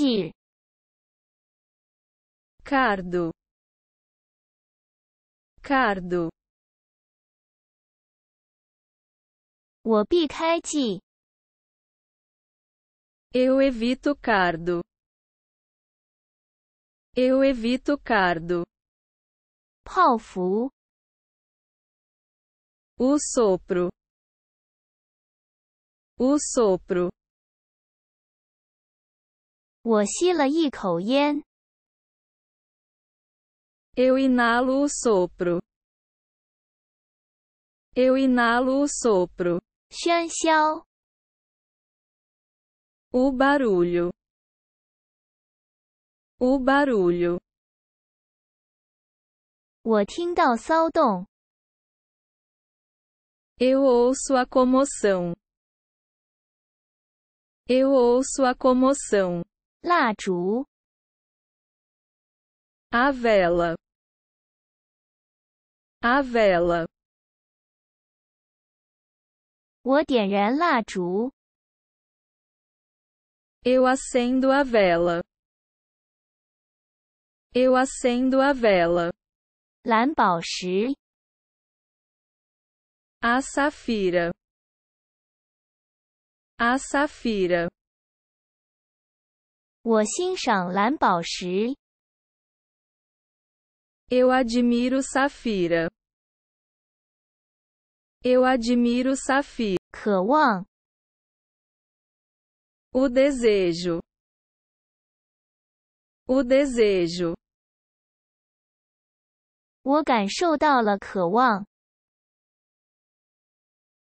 Ci. Cardo. Cardo. eu evito cardo. Eu evito cardo. o sopro. O sopro. 我吸了一口烟。Eu inalo o sopro. Eu inalo o sopro. o barulho. O barulho. 我听到骚动。Eu ouço a comoção. Eu ouço a comoção a vela, a vela. Eu acendo a vela. Eu acendo a vela. a safira. A safira. 我欣赏蓝宝石。Eu admiro safira. Eu admiro safira. 渴望。O desejo. O desejo. 我感受到了渴望。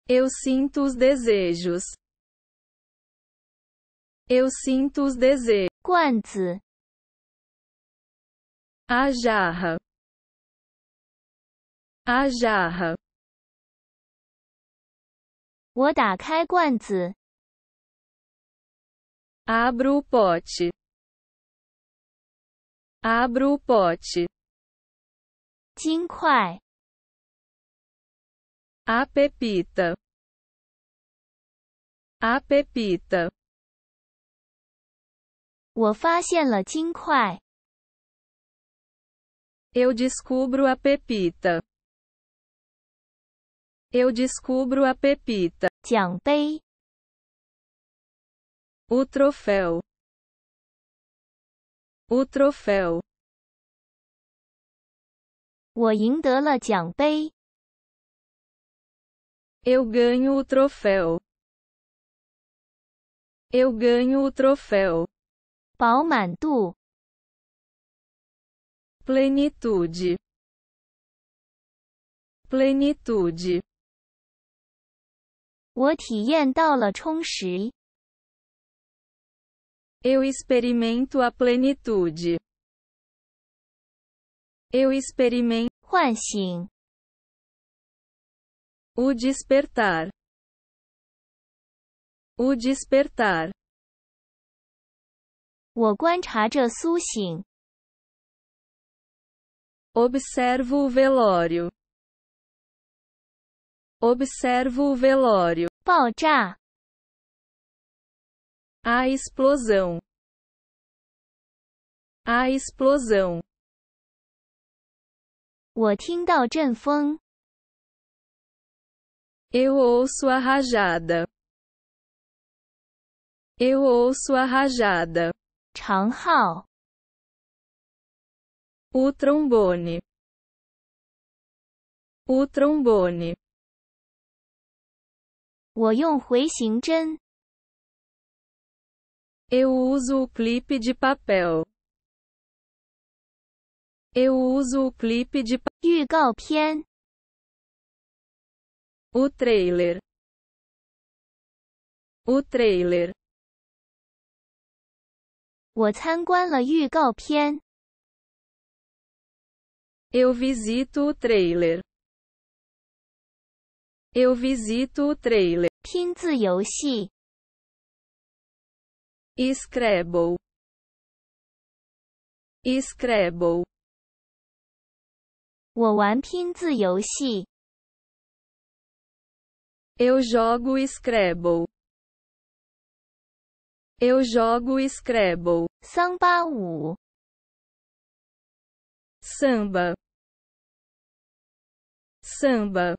Eu sinto os desejos. Eu sinto os desejos. 罐子 A jarra. A jarra. 我打开罐子 Abro o pote. Abro o pote. 金块 A pepita. A pepita. 我发现了金块。Eu descubro a pepita. Eu descubro a pepita. 奖杯。O troféu. O troféu. 我赢得了奖杯。Eu ganho o troféu. Eu ganho o troféu plenitude, plenitude 我体验到了充实 eu experimento a plenitude eu experimento 唤醒 o despertar o despertar 我观察着苏醒。Observo o velório. Observo o velório. já. A explosão. A explosão. 我听到阵风。Eu ouço a rajada. Eu ouço a rajada. 长号。O trombone. O trombone. 我用回形针。Eu uso o clipe de papel. Eu uso o clipe de O trailer. O trailer. 我参观了预告片。Eu visito o trailer. Eu visito o trailer. 拼字游戏。Escrebou. Escrebou. 我玩拼字游戏。Eu jogo Escrebou. Eu jogo Scrabble. Samba Wu. Samba. Samba.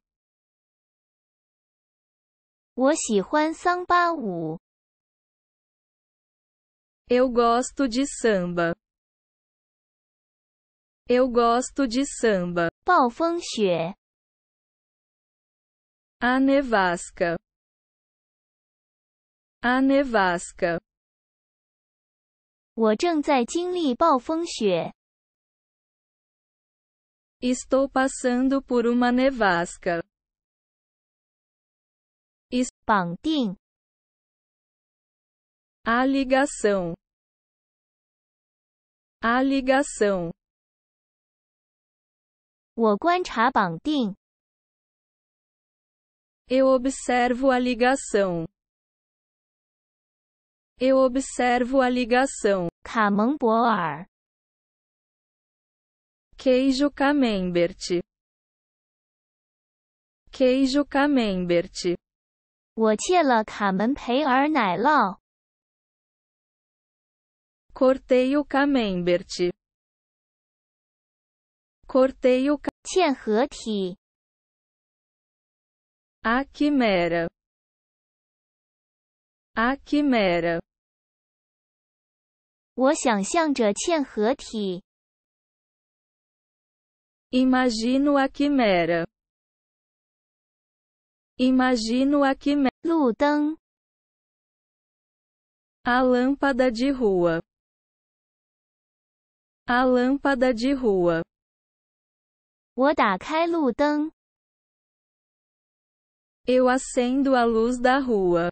Eu gosto de samba. Eu gosto de samba. A nevasca. A nevasca. 我正在经历暴风雪。Estou passando por uma nevasca. 绑定 A ligação. A ligação. 我观察绑定。Eu observo a ligação. Eu observo a ligação. 卡蒙博尔 Queijo camembert. Queijo camembert. 我戒了卡门培尔奶酪。Cortei o camembert. Cortei o 嵌合体 a quimera. A quimera. 我想象着嵌合体。Imagino a quimera. Imagino a quimera. 路灯。A lâmpada de rua. A lâmpada de rua. 我打开路灯。Eu acendo a luz da rua.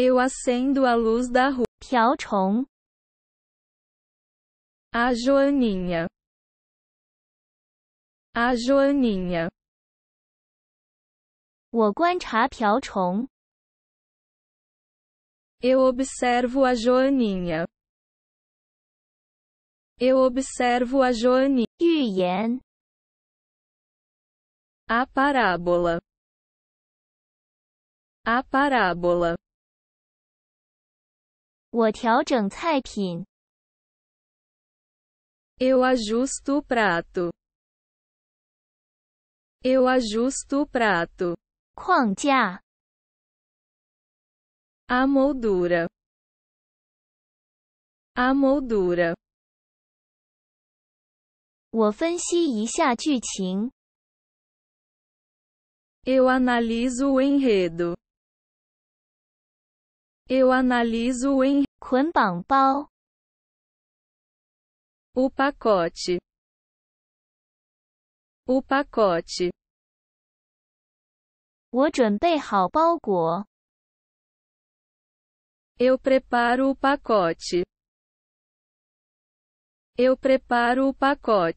Eu acendo a luz da rua. 瓢虫. A Joaninha. A Joaninha. 我观察瓢虫. Eu observo a Joaninha. Eu observo a Joaninha. 预言. A parábola. A parábola. 我调整菜品。Eu ajusto o prato. Eu ajusto o prato. 框架。A moldura. A moldura. 我分析一下剧情。Eu analiso o enredo. Eu analiso em 捆绑包 o pacote, o pacote. Eu preparo o pacote. Eu preparo o pacote.